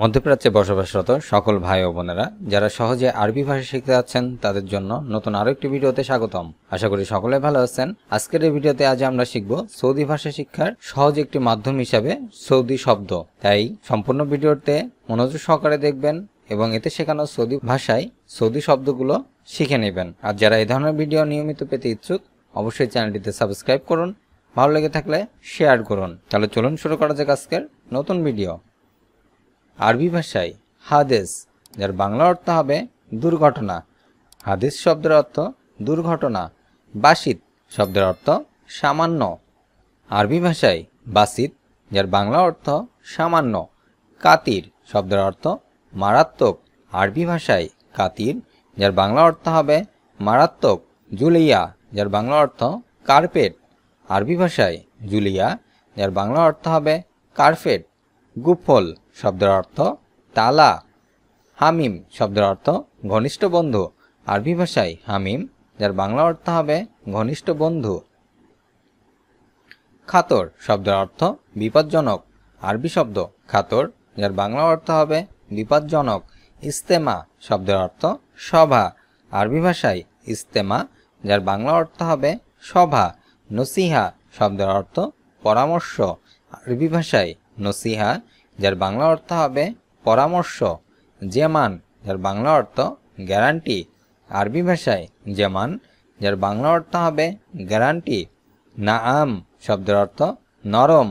মধ্যপ্রাচ্যে বসবাসরত সকল ভাই ও বোনেরা যারা সহজে আরবি ভাষা শিখতে যাচ্ছেন তাদের জন্য নতুন আরও একটি ভিডিওতে স্বাগতম আশা করি সকলে ভালো আছেন আজকের এই ভিডিওতে আজ আমরা শিখব সৌদি ভাষা শিক্ষার সহজ একটি মাধ্যম হিসাবে সৌদি শব্দ তাই সম্পূর্ণ ভিডিওতে মনোযোগ সহকারে দেখবেন এবং এতে শেখানো সৌদি ভাষায় সৌদি শব্দগুলো শিখে নেবেন আর যারা এই ধরনের ভিডিও নিয়মিত পেতে ইচ্ছুক অবশ্যই চ্যানেলটিতে সাবস্ক্রাইব করুন ভালো লেগে থাকলে শেয়ার করুন তাহলে চলুন শুরু করা যাক আজকের নতুন ভিডিও আরবি ভাষায় হাদেস যার বাংলা অর্থ হবে দুর্ঘটনা হাদিস শব্দের অর্থ দুর্ঘটনা বাসিত শব্দের অর্থ সামান্য আরবি ভাষায় বাসিত যার বাংলা অর্থ সামান্য কাতির শব্দের অর্থ মারাত্মক আরবি ভাষায় কাতির যার বাংলা অর্থ হবে মারাত্মক জুলিয়া যার বাংলা অর্থ কার্পেট আরবি ভাষায় জুলিয়া যার বাংলা অর্থ হবে কার্পেট গুফল শব্দের অর্থ তালা হামিম শব্দের অর্থ ঘনিষ্ঠ বন্ধু আরবি ভাষায় হামিম যার বাংলা অর্থ হবে ঘনিষ্ঠ বন্ধু খাতর শব্দের অর্থ বিপজ্জনক আরবি শব্দ খাতর যার বাংলা অর্থ হবে বিপজ্জনক ইস্তেমা শব্দের অর্থ সভা আরবি ভাষায় ইস্তেমা যার বাংলা অর্থ হবে সভা নসিহা শব্দের অর্থ পরামর্শ আরবি ভাষায় নসিহা যার বাংলা অর্থ হবে পরামর্শ জেমান যার বাংলা অর্থ গ্যারান্টি আরবি ভাষায় জেমান যার বাংলা অর্থ হবে গ্যারান্টি নাম শব্দের অর্থ নরম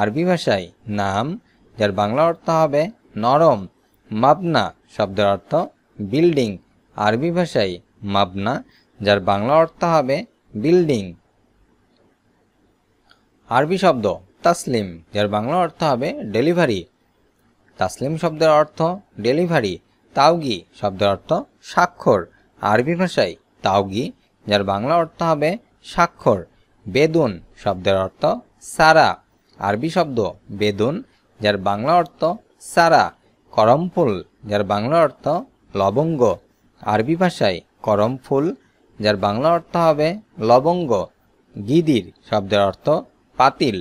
আরবি ভাষায় নাম যার বাংলা অর্থ হবে নরম মাবনা শব্দের অর্থ বিল্ডিং আরবি ভাষায় মাবনা যার বাংলা অর্থ হবে বিল্ডিং আরবি শব্দ তাসলিম যার বাংলা অর্থ হবে ডেলিভারি তাসলিম শব্দের অর্থ ডেলিভারি তাওগি শব্দের অর্থ স্বাক্ষর আরবি ভাষায় তাওগি যার বাংলা অর্থ হবে স্বাক্ষর বেদুন শব্দের অর্থ সারা আরবি শব্দ বেদুন যার বাংলা অর্থ সারা করমফুল যার বাংলা অর্থ লবঙ্গ আরবি ভাষায় করমফুল যার বাংলা অর্থ হবে লবঙ্গ গিদির শব্দের অর্থ পাতিল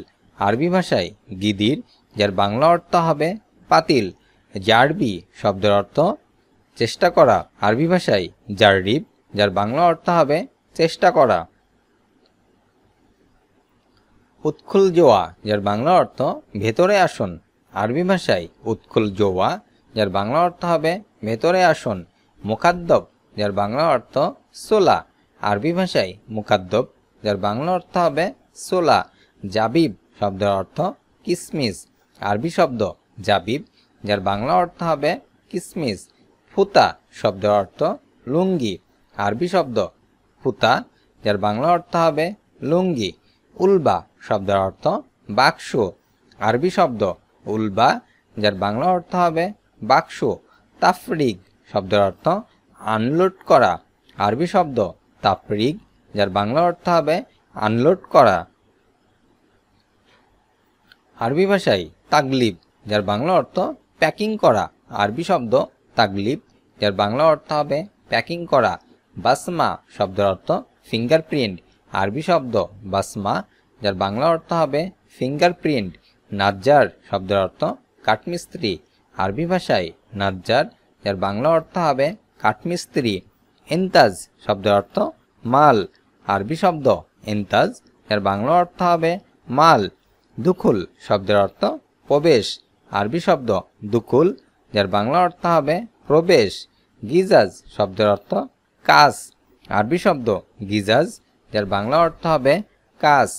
আরবি ভাষায় গিদির যার বাংলা অর্থ হবে পাতিল জারবি শব্দের অর্থ চেষ্টা করা আরবি ভাষায় জারিব যার বাংলা অর্থ হবে চেষ্টা করা উৎকুল জোয়া যার বাংলা অর্থ ভেতরে আসন আরবি ভাষায় উৎকুল জোয়া যার বাংলা অর্থ হবে ভেতরে আসন মুখাদ্দব যার বাংলা অর্থ সোলা আরবি ভাষায় মুখাদ্দব যার বাংলা অর্থ হবে সোলা জাবিব শব্দের অর্থ কিসমিস আরবি শব্দ জাবিব যার বাংলা অর্থ হবে কিসমিস ফুতা শব্দের অর্থ লুঙ্গি আরবি শব্দ ফুতা যার বাংলা অর্থ হবে লুঙ্গি উলবা শব্দের অর্থ বাক্স আরবি শব্দ উলবা যার বাংলা অর্থ হবে বাক্স তাফরিক শব্দের অর্থ আনলোড করা আরবি শব্দ তাফরিক যার বাংলা অর্থ হবে আনলোড করা আরবি ভাষায় তাগলিব যার বাংলা অর্থ প্যাকিং করা আরবি শব্দ তাগলিব যার বাংলা অর্থ হবে প্যাকিং করা বাসমা শব্দের অর্থ ফিঙ্গারপ্রিন্ট আরবি শব্দ বাসমা যার বাংলা অর্থ হবে ফিঙ্গারপ্রিন্ট নাজ্জার শব্দের অর্থ কাঠমিস্ত্রি আরবি ভাষায় নাজ্জার যার বাংলা অর্থ হবে কাঠমিস্ত্রি এন্তাজ শব্দের অর্থ মাল আরবি শব্দ এন্তাজ যার বাংলা অর্থ হবে মাল দুখুল শব্দের অর্থ প্রবেশ আরবি শব্দ দুখুল যার বাংলা অর্থ হবে প্রবেশ গিজাজ শব্দের অর্থ কাস আরবি শব্দ গিজাজ যার বাংলা অর্থ হবে কাস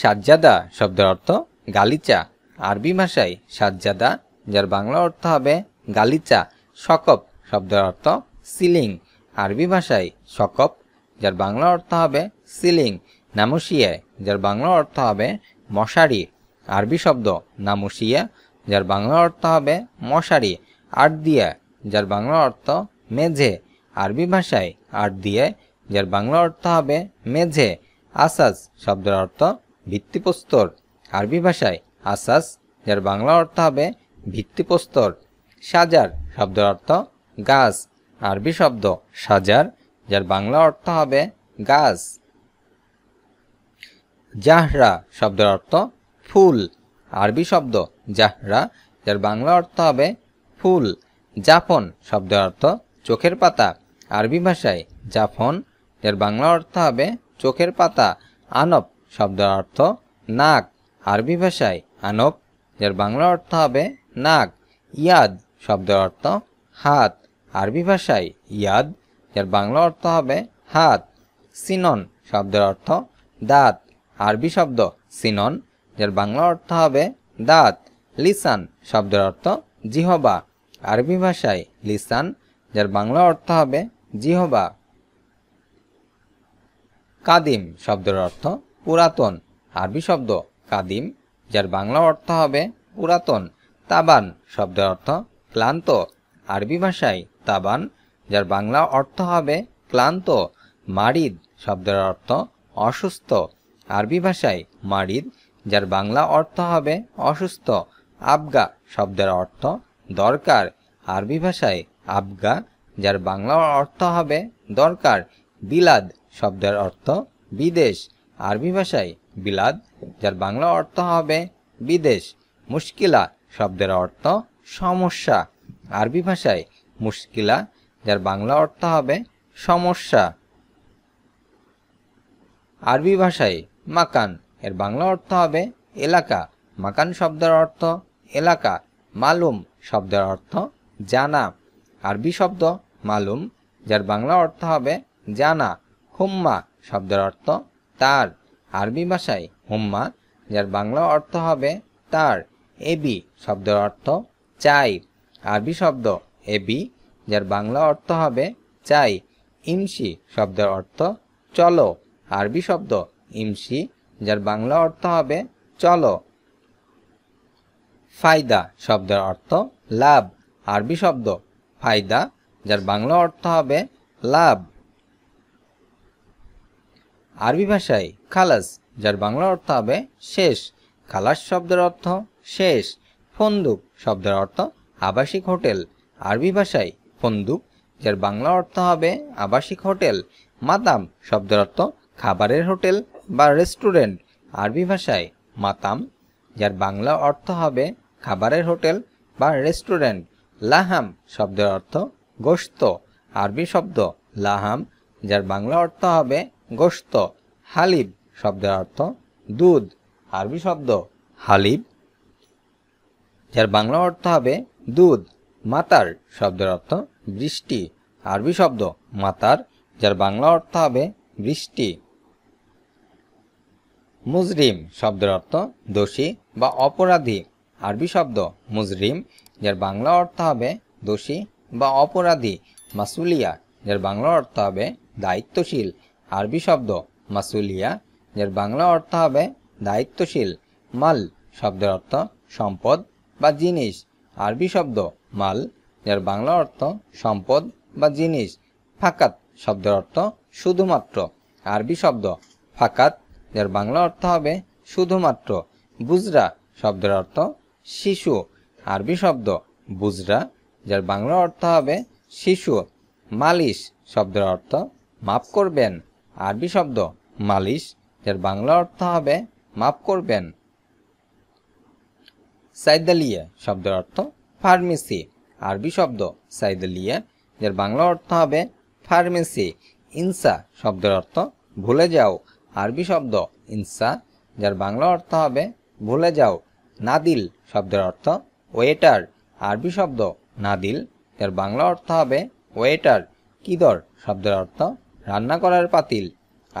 সাজ্জাদা শব্দের অর্থ গালিচা আরবি ভাষায় সাজ্জাদা যার বাংলা অর্থ হবে গালিচা সকপ শব্দের অর্থ সিলিং আরবি ভাষায় সকপ যার বাংলা অর্থ হবে সিলিং নামুসিয়া যার বাংলা অর্থ হবে মশারি আরবি শব্দ নামুসিয়া যার বাংলা অর্থ হবে মশারি আর্দিয়া যার বাংলা অর্থ মেঝে আরবি ভাষায় দিয়ে যার বাংলা অর্থ হবে মেঝে আসাস শব্দের অর্থ ভিত্তিপ্রস্তর আরবি ভাষায় আসাস যার বাংলা অর্থ হবে ভিত্তিপ্রস্তর সাজার শব্দের অর্থ গাছ আরবি শব্দ সাজার যার বাংলা অর্থ হবে গাছ জাহরা শব্দের অর্থ ফুল আরবি শব্দ জাহরা যার বাংলা অর্থ হবে ফুল জাফন শব্দের অর্থ চোখের পাতা আরবি ভাষায় জাফন যার বাংলা অর্থ হবে চোখের পাতা আনব শব্দের অর্থ নাক আরবি ভাষায় আনব যার বাংলা অর্থ হবে নাক ইয়াদ শব্দের অর্থ হাত আরবি ভাষায় ইয়াদ যার বাংলা অর্থ হবে হাত সিনন শব্দের অর্থ দাঁত আরবি শব্দ সিনন যার বাংলা অর্থ হবে দাঁত লিসান শব্দের অর্থ জিহবা আরবি ভাষায় লিসান যার বাংলা অর্থ হবে জিহবা কাদিম শব্দের অর্থ পুরাতন আরবি শব্দ কাদিম যার বাংলা অর্থ হবে পুরাতন তাবান শব্দের অর্থ ক্লান্ত আরবি ভাষায় তাবান যার বাংলা অর্থ হবে ক্লান্ত মারিদ শব্দের অর্থ অসুস্থ আরবি ভাষায় মারিদ যার বাংলা অর্থ হবে অসুস্থ আবগা শব্দের অর্থ দরকার আরবি ভাষায় আবগা যার বাংলা অর্থ হবে দরকার বিলাদ শব্দের অর্থ বিদেশ আরবি ভাষায় বিলাদ যার বাংলা অর্থ হবে বিদেশ মুশকিলা শব্দের অর্থ সমস্যা আরবি ভাষায় মুশকিলা যার বাংলা অর্থ হবে সমস্যা আরবি ভাষায় মাকান এর বাংলা অর্থ হবে এলাকা মাকান শব্দের অর্থ এলাকা মালুম শব্দের অর্থ জানা আরবি শব্দ মালুম যার বাংলা অর্থ হবে জানা হুম্মা শব্দের অর্থ তার আরবি ভাষায় হুম্মা যার বাংলা অর্থ হবে তার এবি শব্দের অর্থ চাই আরবি শব্দ এবি যার বাংলা অর্থ হবে চাই ইমসি শব্দের অর্থ চলো আরবি শব্দ ইমসি যার বাংলা অর্থ হবে চলো ফায়দা শব্দের অর্থ লাভ আরবি শব্দ ফায়দা যার বাংলা অর্থ হবে লাভ আরবি ভাষায় খালাস যার বাংলা অর্থ হবে শেষ খালাস শব্দের অর্থ শেষ ফন্দুক শব্দের অর্থ আবাসিক হোটেল আরবি ভাষায় ফন্দুক যার বাংলা অর্থ হবে আবাসিক হোটেল মাতাম শব্দের অর্থ খাবারের হোটেল বা রেস্টুরেন্ট আরবি ভাষায় মাতাম যার বাংলা অর্থ হবে খাবারের হোটেল বা রেস্টুরেন্ট লাহাম শব্দের অর্থ গোস্ত আরবি শব্দ লাহাম যার বাংলা অর্থ হবে গোস্ত হালিব শব্দের অর্থ দুধ আরবি শব্দ হালিব যার বাংলা অর্থ হবে দুধ মাতার শব্দের অর্থ বৃষ্টি আরবি শব্দ মাতার যার বাংলা অর্থ হবে বৃষ্টি মুজরিম শব্দের অর্থ দোষী বা অপরাধী আরবি শব্দ মুজরিম যার বাংলা অর্থ হবে দোষী বা অপরাধী মাসুলিয়া যার বাংলা অর্থ হবে দায়িত্বশীল আরবি শব্দ মাসুলিয়া যার বাংলা অর্থ হবে দায়িত্বশীল মাল শব্দের অর্থ সম্পদ বা জিনিস আরবি শব্দ মাল যার বাংলা অর্থ সম্পদ বা জিনিস ফাকাত শব্দের অর্থ শুধুমাত্র আরবি শব্দ ফাকাত যার বাংলা অর্থ হবে শুধুমাত্র বুজরা শব্দের অর্থ শিশু আরবি শব্দ বুজরা যার বাংলা অর্থ হবে শিশু মালিশ শব্দের অর্থ মাপ করবেন আরবি শব্দ মালিশ যার বাংলা অর্থ হবে মাপ করবেন সাইদালিয়া শব্দের অর্থ ফার্মেসি আরবি শব্দ সাইদালিয়া যার বাংলা অর্থ হবে ফার্মেসি ইনসা শব্দের অর্থ ভুলে যাও আরবি শব্দ ইনসা যার বাংলা অর্থ হবে ভুলে যাও নাদিল শব্দের অর্থ ওয়েটার আরবি শব্দ নাদিল যার বাংলা অর্থ হবে ওয়েটার কিদর শব্দের অর্থ রান্না করার পাতিল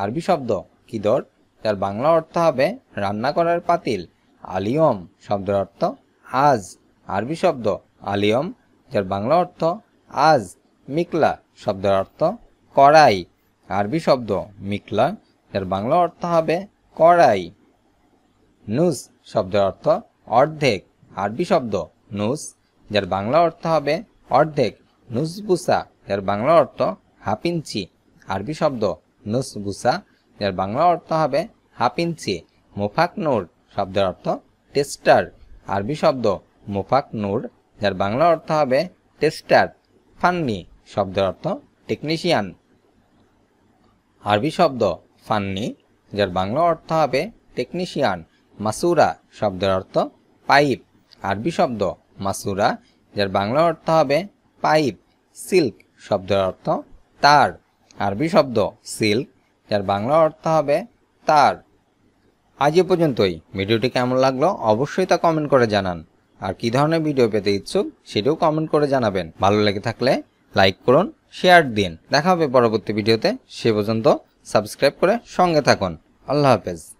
আরবি শব্দ কিদর যার বাংলা অর্থ হবে রান্না করার পাতিল আলিয়ম শব্দের অর্থ আজ আরবি শব্দ আলিয়ম যার বাংলা অর্থ আজ মিকলা শব্দের অর্থ কড়াই আরবি শব্দ মিকলা এর বাংলা অর্থ হবে কড়াই নুস শব্দের অর্থ অর্ধেক আরবি শব্দ নুস যার বাংলা অর্থ হবে অর্ধেক নুসবুসা যার বাংলা অর্থ হাপিঞ্চি আরবি শব্দ নুসবুসা যার বাংলা অর্থ হবে হাপিঞ্চি মুফাক নূর শব্দের অর্থ টেস্টার আরবি শব্দ মুফাক নূর যার বাংলা অর্থ হবে টেস্টার ফান্নি শব্দের অর্থ টেকনিশিয়ান আরবি শব্দ ফান্নি যার বাংলা অর্থ হবে টেকনিশিয়ান মাসুরা শব্দের অর্থ পাইপ আরবি শব্দ মাসুরা যার বাংলা অর্থ হবে পাইপ সিল্ক শব্দের অর্থ তার আরবি শব্দ সিল্ক যার বাংলা অর্থ হবে তার আজ এ পর্যন্তই ভিডিওটি কেমন লাগলো অবশ্যই তা কমেন্ট করে জানান আর কি ধরনের ভিডিও পেতে ইচ্ছুক সেটাও কমেন্ট করে জানাবেন ভালো লেগে থাকলে লাইক করুন শেয়ার দিন দেখা হবে পরবর্তী ভিডিওতে সে পর্যন্ত সাবস্ক্রাইব করে সঙ্গে থাকুন আল্লাহ হাফেজ